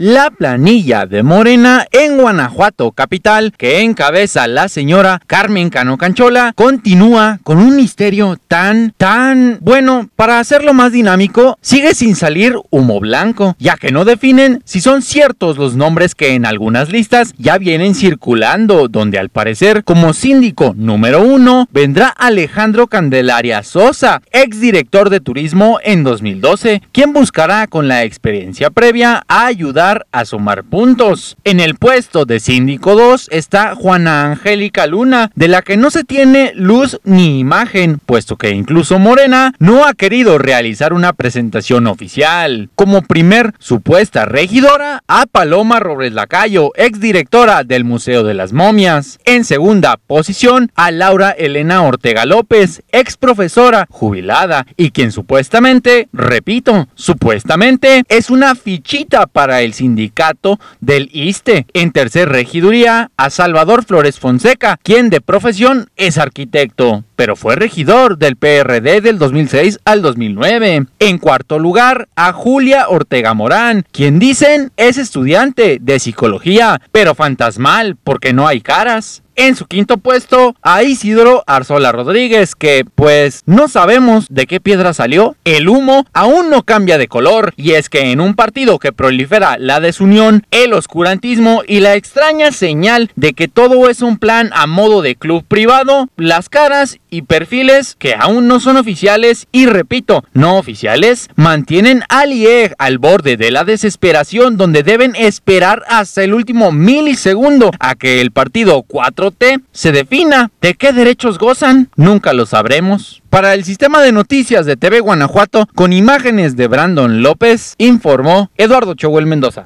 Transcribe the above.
la planilla de Morena en Guanajuato capital que encabeza la señora Carmen Cano Canchola continúa con un misterio tan, tan bueno. Para hacerlo más dinámico, sigue sin salir humo blanco, ya que no definen si son ciertos los nombres que en algunas listas ya vienen circulando, donde al parecer como síndico número uno vendrá Alejandro Candelaria Sosa, exdirector de turismo en 2012, quien buscará con la experiencia previa a ayudar a sumar puntos. En el puesto de síndico 2 está Juana Angélica Luna, de la que no se tiene luz ni imagen, puesto que incluso Morena no ha querido realizar una presentación oficial. Como primer supuesta regidora a Paloma Robles Lacayo, ex directora del Museo de las Momias. En segunda posición a Laura Elena Ortega López, ex profesora jubilada y quien supuestamente, repito, supuestamente es una fichita para el sindicato del ISTE. En tercer regiduría, a Salvador Flores Fonseca, quien de profesión es arquitecto, pero fue regidor del PRD del 2006 al 2009. En cuarto lugar, a Julia Ortega Morán, quien dicen es estudiante de psicología, pero fantasmal porque no hay caras en su quinto puesto a Isidro Arzola Rodríguez, que pues no sabemos de qué piedra salió. El humo aún no cambia de color y es que en un partido que prolifera la desunión, el oscurantismo y la extraña señal de que todo es un plan a modo de club privado, las caras y perfiles que aún no son oficiales y repito, no oficiales, mantienen a liege al borde de la desesperación donde deben esperar hasta el último milisegundo a que el partido 4 se defina de qué derechos gozan, nunca lo sabremos. Para el sistema de noticias de TV Guanajuato, con imágenes de Brandon López, informó Eduardo Chowel Mendoza.